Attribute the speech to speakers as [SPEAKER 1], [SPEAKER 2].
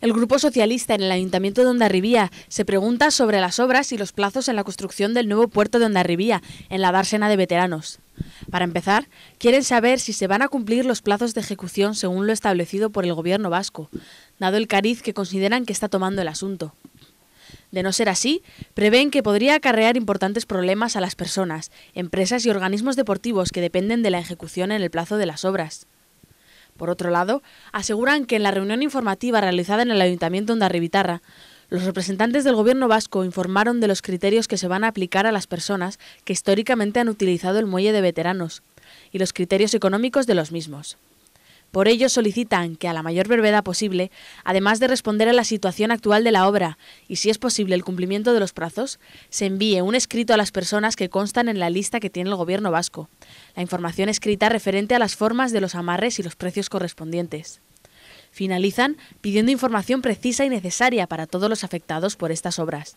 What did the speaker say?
[SPEAKER 1] El Grupo Socialista en el Ayuntamiento de Ondarribía se pregunta sobre las obras y los plazos en la construcción del nuevo puerto de Ondarribía, en la dársena de veteranos. Para empezar, quieren saber si se van a cumplir los plazos de ejecución según lo establecido por el Gobierno vasco, dado el cariz que consideran que está tomando el asunto. De no ser así, prevén que podría acarrear importantes problemas a las personas, empresas y organismos deportivos que dependen de la ejecución en el plazo de las obras. Por otro lado, aseguran que en la reunión informativa realizada en el Ayuntamiento de Arribitarra, los representantes del gobierno vasco informaron de los criterios que se van a aplicar a las personas que históricamente han utilizado el muelle de veteranos y los criterios económicos de los mismos. Por ello solicitan que a la mayor brevedad posible, además de responder a la situación actual de la obra y si es posible el cumplimiento de los plazos, se envíe un escrito a las personas que constan en la lista que tiene el gobierno vasco. La información escrita referente a las formas de los amarres y los precios correspondientes. Finalizan pidiendo información precisa y necesaria para todos los afectados por estas obras.